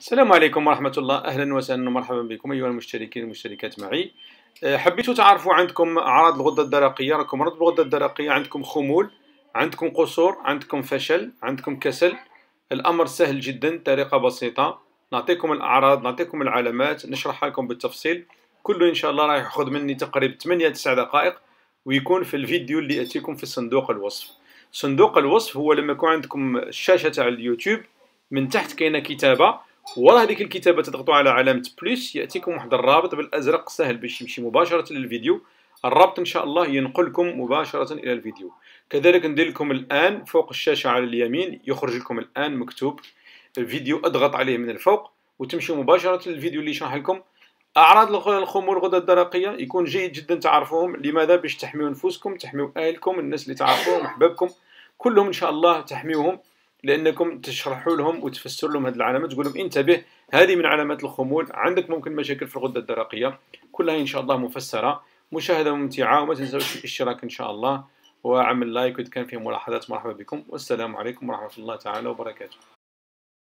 السلام عليكم ورحمة الله أهلا وسهلا ومرحبا بكم أيها المشتركين والمشتركات معي أه، حبيت تعرفوا عندكم أعراض الغدة الدرقية راكم مرض الغدة الدرقية عندكم خمول عندكم قصور عندكم فشل عندكم كسل الأمر سهل جدا طريقة بسيطة نعطيكم الأعراض نعطيكم العلامات نشرحها لكم بالتفصيل كله إن شاء الله راح يأخذ مني تقريبا 8 9 دقائق ويكون في الفيديو اللي يأتيكم في صندوق الوصف صندوق الوصف هو لما يكون عندكم الشاشة تاع اليوتيوب من تحت كاينه كتابه ورا هذيك الكتابه تضغطوا على علامه بلس ياتيكم واحد الرابط بالازرق سهل باش يمشي مباشره للفيديو الرابط ان شاء الله ينقلكم مباشره الى الفيديو كذلك ندير لكم الان فوق الشاشه على اليمين يخرج لكم الان مكتوب الفيديو اضغط عليه من الفوق وتمشي مباشره للفيديو اللي شرح لكم اعراض الخمور الغدد الدرقيه يكون جيد جدا تعرفوهم لماذا باش تحميو نفوسكم تحميو اهلكم الناس اللي تعرفوهم احبابكم كلهم ان شاء الله تحميوهم لانكم تشرحوا لهم وتفسروا لهم هذه العلامات تقول لهم انتبه هذه من علامات الخمول عندك ممكن مشاكل في الغده الدرقيه كلها ان شاء الله مفسره مشاهده ممتعه وما تنساوش الاشتراك ان شاء الله وعمل لايك واذا كان فيه ملاحظات مرحبا بكم والسلام عليكم ورحمه الله تعالى وبركاته